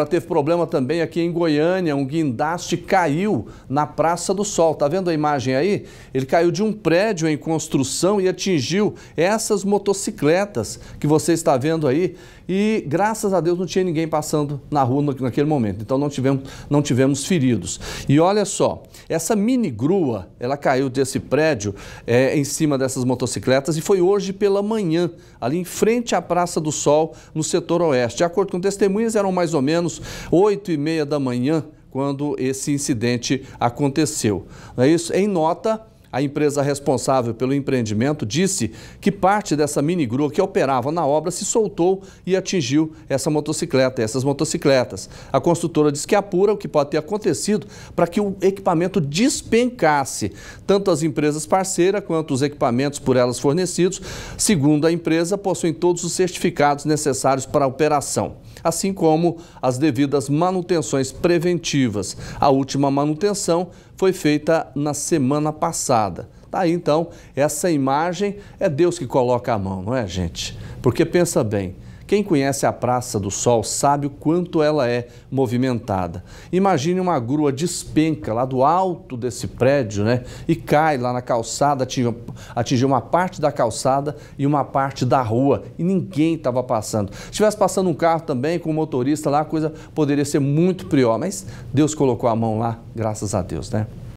Agora teve problema também aqui em Goiânia, um guindaste caiu na Praça do Sol. Tá vendo a imagem aí? Ele caiu de um prédio em construção e atingiu essas motocicletas que você está vendo aí. E graças a Deus não tinha ninguém passando na rua naquele momento. Então não tivemos, não tivemos feridos. E olha só, essa mini grua, ela caiu desse prédio é, em cima dessas motocicletas e foi hoje pela manhã, ali em frente à Praça do Sol, no setor oeste. De acordo com testemunhas, eram mais ou menos menos 8 e meia da manhã, quando esse incidente aconteceu. Não é isso? Em nota, a empresa responsável pelo empreendimento disse que parte dessa minigrua que operava na obra se soltou e atingiu essa motocicleta, essas motocicletas. A construtora diz que apura o que pode ter acontecido para que o equipamento despencasse. Tanto as empresas parceiras quanto os equipamentos por elas fornecidos, segundo a empresa, possuem todos os certificados necessários para a operação assim como as devidas manutenções preventivas. A última manutenção foi feita na semana passada. Tá aí então, essa imagem é Deus que coloca a mão, não é, gente? Porque pensa bem, quem conhece a Praça do Sol sabe o quanto ela é movimentada. Imagine uma grua despenca lá do alto desse prédio, né? E cai lá na calçada, atinge, uma parte da calçada e uma parte da rua. E ninguém estava passando. Se estivesse passando um carro também com o um motorista lá, a coisa poderia ser muito pior. Mas Deus colocou a mão lá, graças a Deus, né?